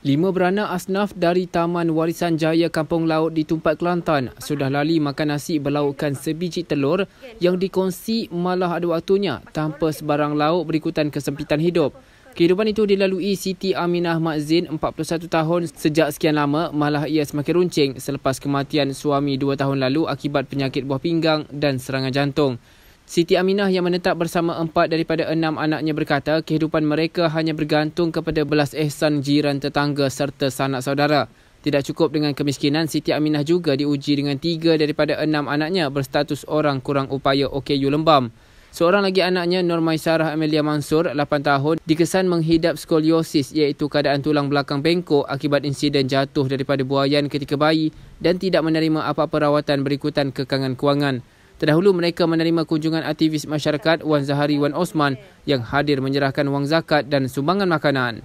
Lima beranak asnaf dari Taman Warisan Jaya Kampung Laut di Tumpat Kelantan sudah lali makan nasi berlaukan sebiji telur yang dikongsi malah ada waktunya tanpa sebarang lauk berikutan kesempitan hidup. Kehidupan itu dilalui Siti Aminah Mazin 41 tahun sejak sekian lama malah ia semakin runcing selepas kematian suami dua tahun lalu akibat penyakit buah pinggang dan serangan jantung. Siti Aminah yang menetap bersama empat daripada enam anaknya berkata kehidupan mereka hanya bergantung kepada belas ehsan jiran tetangga serta sanak saudara. Tidak cukup dengan kemiskinan, Siti Aminah juga diuji dengan tiga daripada enam anaknya berstatus orang kurang upaya OKU Lembam. Seorang lagi anaknya, Normai Sarah Amelia Mansur, 8 tahun, dikesan menghidap skoliosis iaitu keadaan tulang belakang bengkok akibat insiden jatuh daripada buayan ketika bayi dan tidak menerima apa-apa rawatan berikutan kekangan kewangan. Terdahulu mereka menerima kunjungan aktivis masyarakat Wan Zahari Wan Osman yang hadir menyerahkan wang zakat dan sumbangan makanan.